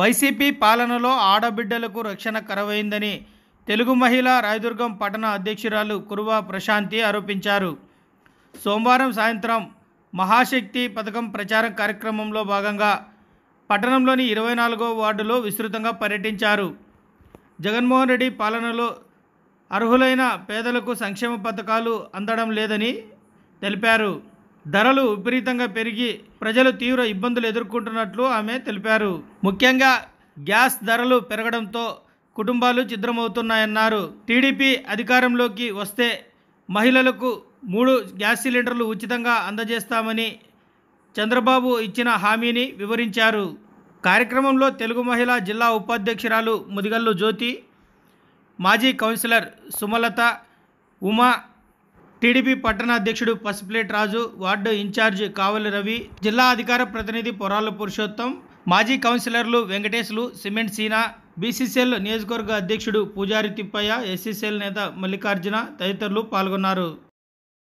YCP పాలనలో ఆడబిడ్డలకు రక్షణ కరవైందని తెలుగు మహిళ రాయదుర్గం పట్టణ అధ్యక్షురాలు కురువ ప్రశాంతి ఆరోపించారు సోమవారం సాయంత్రం మహాశక్తి పథకం ప్రచారం కార్యక్రమంలో భాగంగా పట్టణంలోని ఇరవై నాలుగో వార్డులో విస్తృతంగా పర్యటించారు జగన్మోహన్ రెడ్డి పాలనలో అర్హులైన పేదలకు సంక్షేమ పథకాలు అందడం లేదని తెలిపారు ధరలు విపరీతంగా పెరిగి ప్రజలు తీవ్ర ఇబ్బందులు ఎదుర్కొంటున్నట్లు ఆమె తెలిపారు ముఖ్యంగా గ్యాస్ ధరలు పెరగడంతో కుటుంబాలు చిద్రమవుతున్నాయన్నారు టీడీపీ అధికారంలోకి వస్తే మహిళలకు మూడు గ్యాస్ సిలిండర్లు ఉచితంగా అందజేస్తామని చంద్రబాబు ఇచ్చిన హామీని వివరించారు కార్యక్రమంలో తెలుగు మహిళా జిల్లా ఉపాధ్యక్షురాలు ముదిగల్లు జ్యోతి మాజీ కౌన్సిలర్ సుమలత ఉమా టీడీపీ పట్టణ అధ్యక్షుడు పసిప్లేట్ రాజు వార్డు ఇన్ఛార్జ్ కావలి రవి జిల్లా అధికార ప్రతినిధి పొరాల పురుషోత్తం మాజీ కౌన్సిలర్లు వెంకటేశ్లు సిమెంట్ సీనా బీసీసీఎల్ నియోజకవర్గ అధ్యక్షుడు పూజారి తిప్పయ్య ఎస్సీసీఎల్ నేత మల్లికార్జున తదితరులు పాల్గొన్నారు